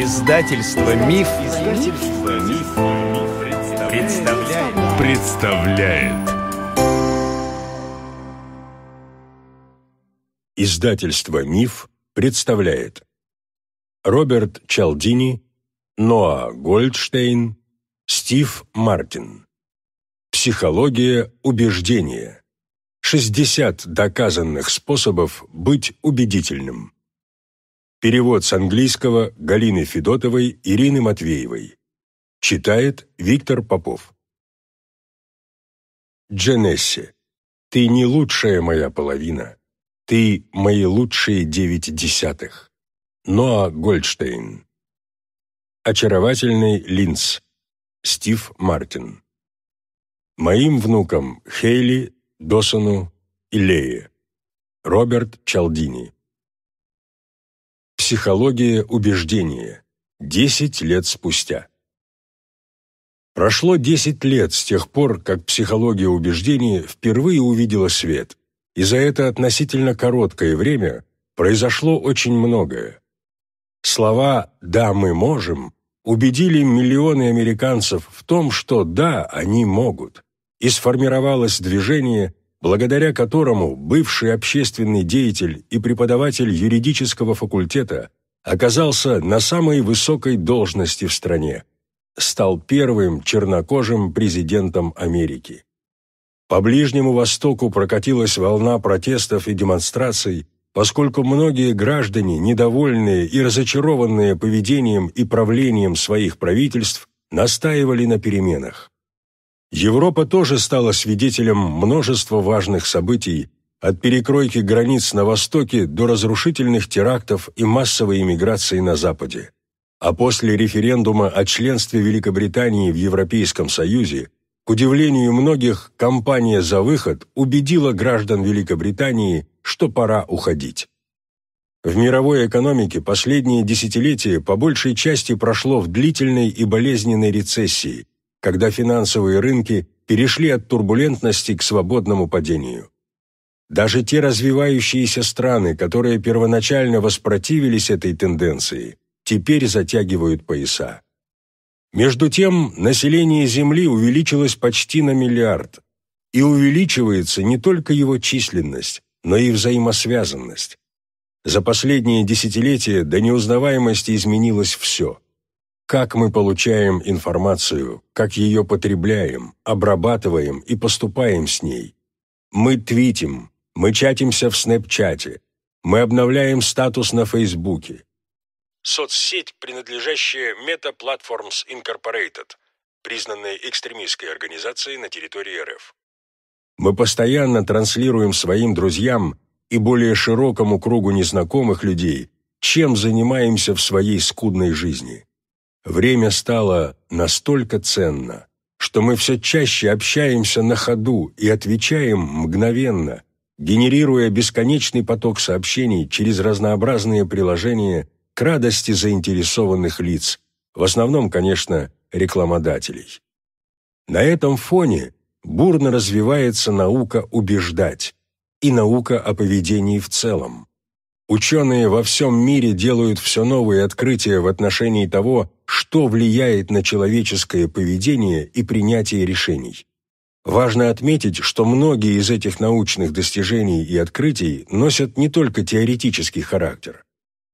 Издательство Миф, Издательство Миф, представляет. представляет. Издательство Миф представляет. Роберт Чалдини, Ноа Гольдштейн, Стив Мартин. Психология убеждения. 60 доказанных способов быть убедительным. Перевод с английского Галины Федотовой, Ирины Матвеевой. Читает Виктор Попов. Дженесси, ты не лучшая моя половина. Ты мои лучшие девять десятых. Ноа Гольдштейн. Очаровательный Линц. Стив Мартин. Моим внукам Хейли, Досону и Лее. Роберт Чалдини. Психология убеждения. Десять лет спустя. Прошло десять лет с тех пор, как психология убеждений впервые увидела свет, и за это относительно короткое время произошло очень многое. Слова «да, мы можем» убедили миллионы американцев в том, что «да, они могут», и сформировалось движение, благодаря которому бывший общественный деятель и преподаватель юридического факультета оказался на самой высокой должности в стране, стал первым чернокожим президентом Америки. По Ближнему Востоку прокатилась волна протестов и демонстраций, поскольку многие граждане, недовольные и разочарованные поведением и правлением своих правительств, настаивали на переменах. Европа тоже стала свидетелем множества важных событий, от перекройки границ на Востоке до разрушительных терактов и массовой иммиграции на Западе. А после референдума о членстве Великобритании в Европейском Союзе, к удивлению многих, кампания «За выход» убедила граждан Великобритании, что пора уходить. В мировой экономике последнее десятилетие по большей части прошло в длительной и болезненной рецессии, когда финансовые рынки перешли от турбулентности к свободному падению. Даже те развивающиеся страны, которые первоначально воспротивились этой тенденции, теперь затягивают пояса. Между тем, население Земли увеличилось почти на миллиард, и увеличивается не только его численность, но и взаимосвязанность. За последние десятилетия до неузнаваемости изменилось все как мы получаем информацию, как ее потребляем, обрабатываем и поступаем с ней. Мы твитим, мы чатимся в Снэпчате, мы обновляем статус на Фейсбуке. Соцсеть, принадлежащая Meta Platforms Incorporated, признанной экстремистской организацией на территории РФ. Мы постоянно транслируем своим друзьям и более широкому кругу незнакомых людей, чем занимаемся в своей скудной жизни. Время стало настолько ценно, что мы все чаще общаемся на ходу и отвечаем мгновенно, генерируя бесконечный поток сообщений через разнообразные приложения к радости заинтересованных лиц, в основном, конечно, рекламодателей. На этом фоне бурно развивается наука убеждать и наука о поведении в целом. Ученые во всем мире делают все новые открытия в отношении того, что влияет на человеческое поведение и принятие решений. Важно отметить, что многие из этих научных достижений и открытий носят не только теоретический характер.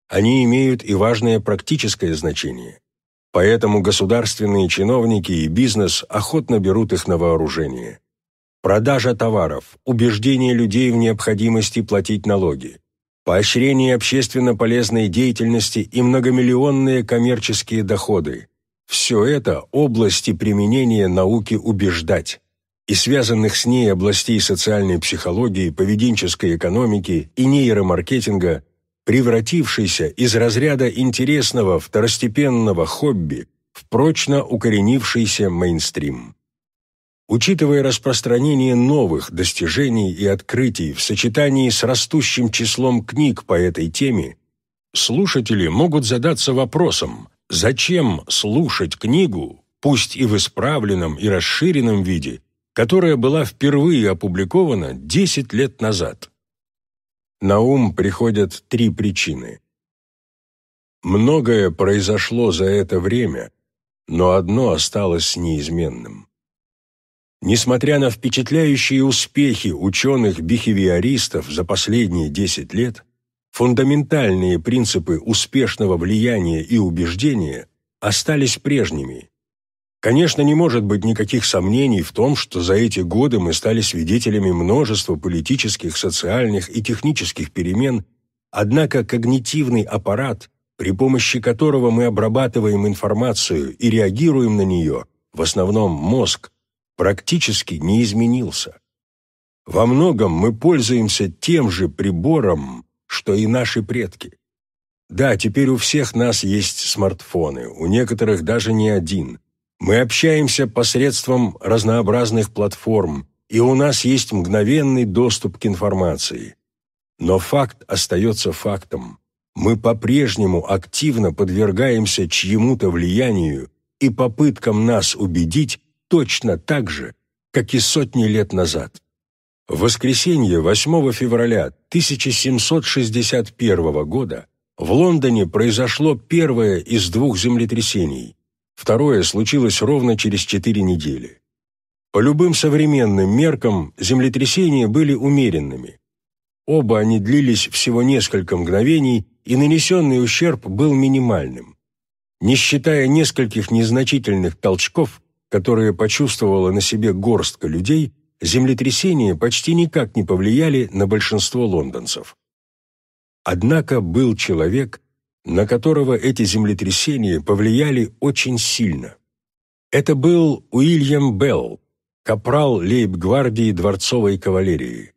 Они имеют и важное практическое значение. Поэтому государственные чиновники и бизнес охотно берут их на вооружение. Продажа товаров, убеждение людей в необходимости платить налоги, поощрение общественно полезной деятельности и многомиллионные коммерческие доходы. Все это – области применения науки убеждать и связанных с ней областей социальной психологии, поведенческой экономики и нейромаркетинга, превратившийся из разряда интересного второстепенного хобби в прочно укоренившийся мейнстрим. Учитывая распространение новых достижений и открытий в сочетании с растущим числом книг по этой теме, слушатели могут задаться вопросом, зачем слушать книгу, пусть и в исправленном и расширенном виде, которая была впервые опубликована 10 лет назад. На ум приходят три причины. Многое произошло за это время, но одно осталось неизменным. Несмотря на впечатляющие успехи ученых-бихевиористов за последние 10 лет, фундаментальные принципы успешного влияния и убеждения остались прежними. Конечно, не может быть никаких сомнений в том, что за эти годы мы стали свидетелями множества политических, социальных и технических перемен, однако когнитивный аппарат, при помощи которого мы обрабатываем информацию и реагируем на нее, в основном мозг, практически не изменился. Во многом мы пользуемся тем же прибором, что и наши предки. Да, теперь у всех нас есть смартфоны, у некоторых даже не один. Мы общаемся посредством разнообразных платформ, и у нас есть мгновенный доступ к информации. Но факт остается фактом. Мы по-прежнему активно подвергаемся чьему-то влиянию и попыткам нас убедить, точно так же, как и сотни лет назад. В воскресенье 8 февраля 1761 года в Лондоне произошло первое из двух землетрясений. Второе случилось ровно через четыре недели. По любым современным меркам землетрясения были умеренными. Оба они длились всего несколько мгновений, и нанесенный ущерб был минимальным. Не считая нескольких незначительных толчков, которые почувствовала на себе горстка людей, землетрясения почти никак не повлияли на большинство лондонцев. Однако был человек, на которого эти землетрясения повлияли очень сильно. Это был Уильям Белл, капрал лейб-гвардии дворцовой кавалерии.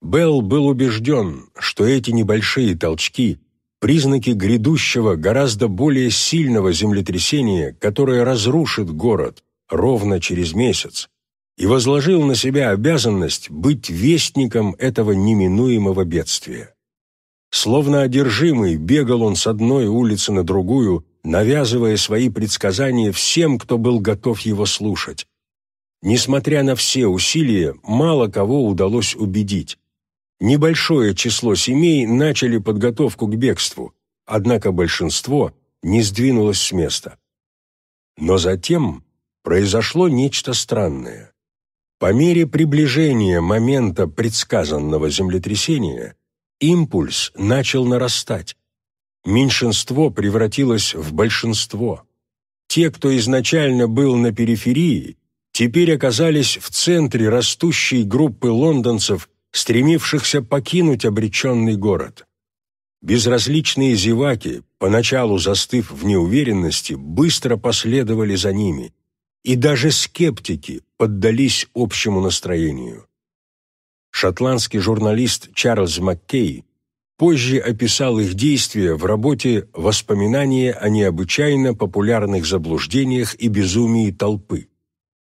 Белл был убежден, что эти небольшие толчки – признаки грядущего гораздо более сильного землетрясения, которое разрушит город, ровно через месяц, и возложил на себя обязанность быть вестником этого неминуемого бедствия. Словно одержимый, бегал он с одной улицы на другую, навязывая свои предсказания всем, кто был готов его слушать. Несмотря на все усилия, мало кого удалось убедить. Небольшое число семей начали подготовку к бегству, однако большинство не сдвинулось с места. Но затем произошло нечто странное. По мере приближения момента предсказанного землетрясения импульс начал нарастать. Меньшинство превратилось в большинство. Те, кто изначально был на периферии, теперь оказались в центре растущей группы лондонцев, стремившихся покинуть обреченный город. Безразличные зеваки, поначалу застыв в неуверенности, быстро последовали за ними. И даже скептики поддались общему настроению. Шотландский журналист Чарльз Маккей позже описал их действия в работе «Воспоминания о необычайно популярных заблуждениях и безумии толпы».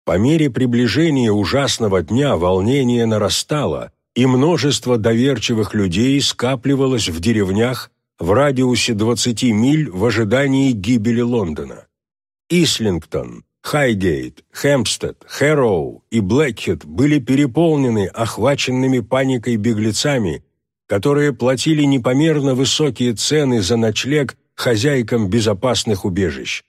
По мере приближения ужасного дня волнение нарастало, и множество доверчивых людей скапливалось в деревнях в радиусе 20 миль в ожидании гибели Лондона. Ислингтон, Хайгейт, Хэмпстед, Хэроу и Блэкхед были переполнены охваченными паникой беглецами, которые платили непомерно высокие цены за ночлег хозяйкам безопасных убежищ.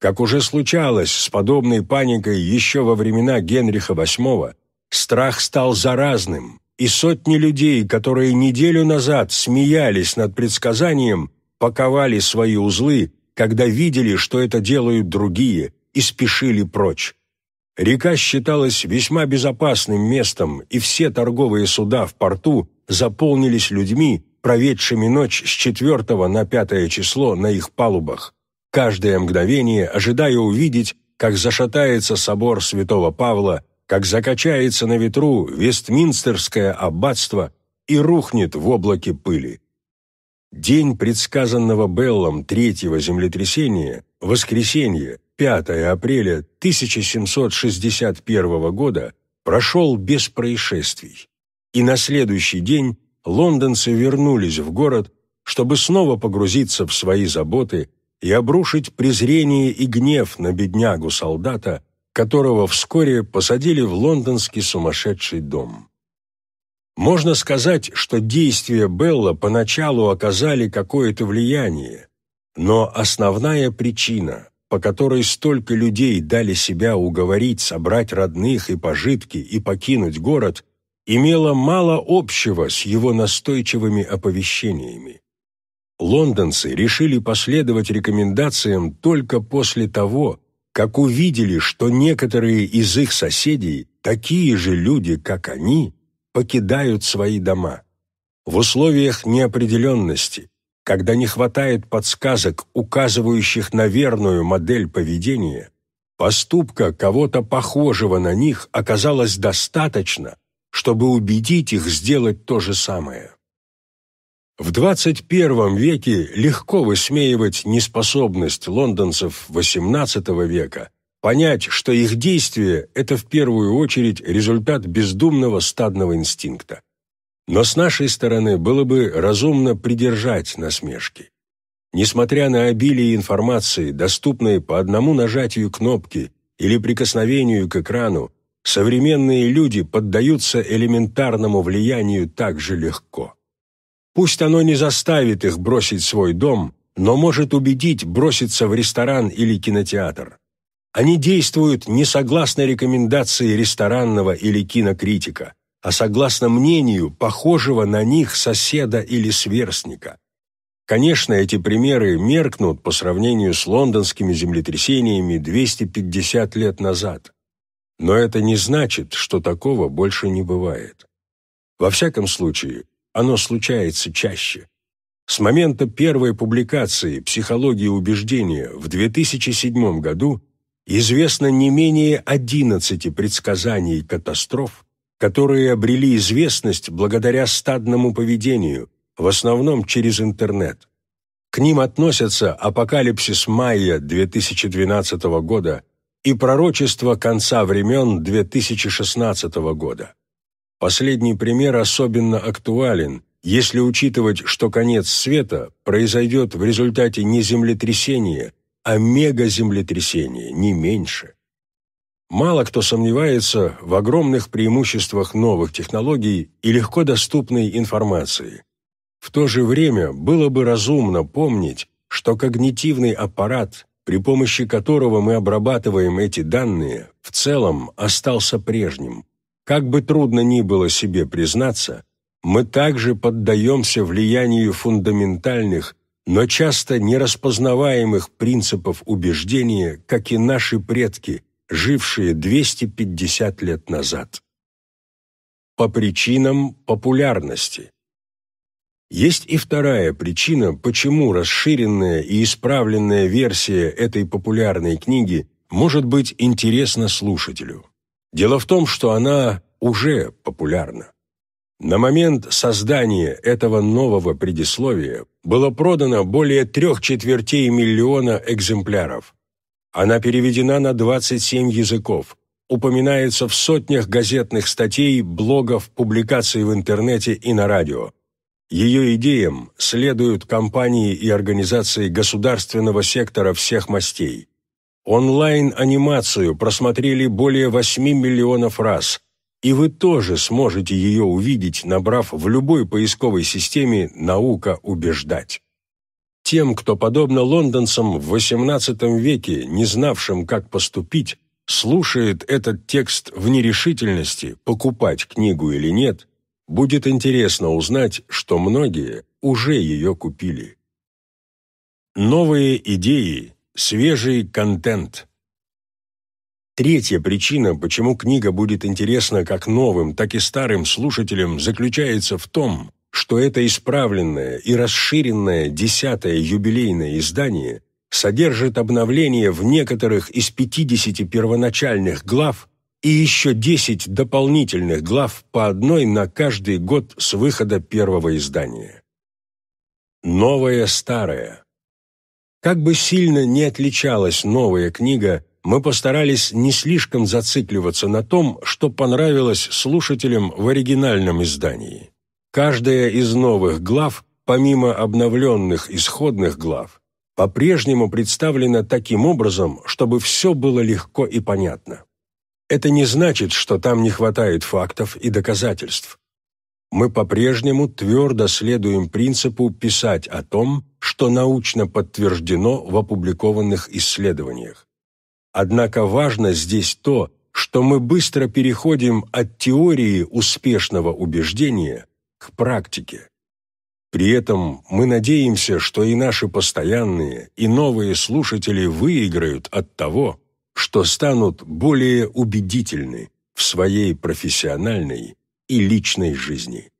Как уже случалось с подобной паникой еще во времена Генриха VIII, страх стал заразным, и сотни людей, которые неделю назад смеялись над предсказанием, паковали свои узлы, когда видели, что это делают другие – и спешили прочь. Река считалась весьма безопасным местом, и все торговые суда в порту заполнились людьми, проведшими ночь с 4 на 5 число на их палубах, каждое мгновение ожидая увидеть, как зашатается собор святого Павла, как закачается на ветру Вестминстерское аббатство и рухнет в облаке пыли. День предсказанного Беллом третьего землетрясения, воскресенье, 5 апреля 1761 года прошел без происшествий, и на следующий день лондонцы вернулись в город, чтобы снова погрузиться в свои заботы и обрушить презрение и гнев на беднягу-солдата, которого вскоре посадили в лондонский сумасшедший дом. Можно сказать, что действия Белла поначалу оказали какое-то влияние, но основная причина, по которой столько людей дали себя уговорить собрать родных и пожитки и покинуть город, имела мало общего с его настойчивыми оповещениями. Лондонцы решили последовать рекомендациям только после того, как увидели, что некоторые из их соседей, такие же люди, как они, покидают свои дома. В условиях неопределенности, когда не хватает подсказок, указывающих на верную модель поведения, поступка кого-то похожего на них оказалось достаточно, чтобы убедить их сделать то же самое. В 21 веке легко высмеивать неспособность лондонцев XVIII века, понять, что их действие – это в первую очередь результат бездумного стадного инстинкта. Но с нашей стороны было бы разумно придержать насмешки. Несмотря на обилие информации, доступной по одному нажатию кнопки или прикосновению к экрану, современные люди поддаются элементарному влиянию так же легко. Пусть оно не заставит их бросить свой дом, но может убедить броситься в ресторан или кинотеатр. Они действуют не согласно рекомендации ресторанного или кинокритика, а согласно мнению похожего на них соседа или сверстника. Конечно, эти примеры меркнут по сравнению с лондонскими землетрясениями 250 лет назад. Но это не значит, что такого больше не бывает. Во всяком случае, оно случается чаще. С момента первой публикации «Психология убеждения» в 2007 году известно не менее 11 предсказаний катастроф, которые обрели известность благодаря стадному поведению, в основном через интернет. К ним относятся «Апокалипсис Майя» 2012 года и «Пророчество конца времен» 2016 года. Последний пример особенно актуален, если учитывать, что конец света произойдет в результате не землетрясения, а мегаземлетрясения, не меньше. Мало кто сомневается в огромных преимуществах новых технологий и легко доступной информации. В то же время было бы разумно помнить, что когнитивный аппарат, при помощи которого мы обрабатываем эти данные, в целом остался прежним. Как бы трудно ни было себе признаться, мы также поддаемся влиянию фундаментальных, но часто нераспознаваемых принципов убеждения, как и наши предки – жившие 250 лет назад. По причинам популярности. Есть и вторая причина, почему расширенная и исправленная версия этой популярной книги может быть интересна слушателю. Дело в том, что она уже популярна. На момент создания этого нового предисловия было продано более трех четвертей миллиона экземпляров, она переведена на 27 языков, упоминается в сотнях газетных статей, блогов, публикаций в интернете и на радио. Ее идеям следуют компании и организации государственного сектора всех мастей. Онлайн-анимацию просмотрели более 8 миллионов раз, и вы тоже сможете ее увидеть, набрав в любой поисковой системе «Наука убеждать». Тем, кто, подобно лондонцам в XVIII веке, не знавшим, как поступить, слушает этот текст в нерешительности, покупать книгу или нет, будет интересно узнать, что многие уже ее купили. Новые идеи, свежий контент. Третья причина, почему книга будет интересна как новым, так и старым слушателям, заключается в том, что это исправленное и расширенное десятое юбилейное издание содержит обновление в некоторых из 50 первоначальных глав и еще 10 дополнительных глав по одной на каждый год с выхода первого издания. Новое старое. Как бы сильно не отличалась новая книга, мы постарались не слишком зацикливаться на том, что понравилось слушателям в оригинальном издании. Каждая из новых глав, помимо обновленных исходных глав, по-прежнему представлена таким образом, чтобы все было легко и понятно. Это не значит, что там не хватает фактов и доказательств. Мы по-прежнему твердо следуем принципу писать о том, что научно подтверждено в опубликованных исследованиях. Однако важно здесь то, что мы быстро переходим от теории успешного убеждения к практике. При этом мы надеемся, что и наши постоянные, и новые слушатели выиграют от того, что станут более убедительны в своей профессиональной и личной жизни.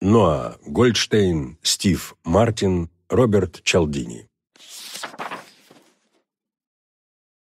Ну а Гольдштейн, Стив Мартин, Роберт Чалдини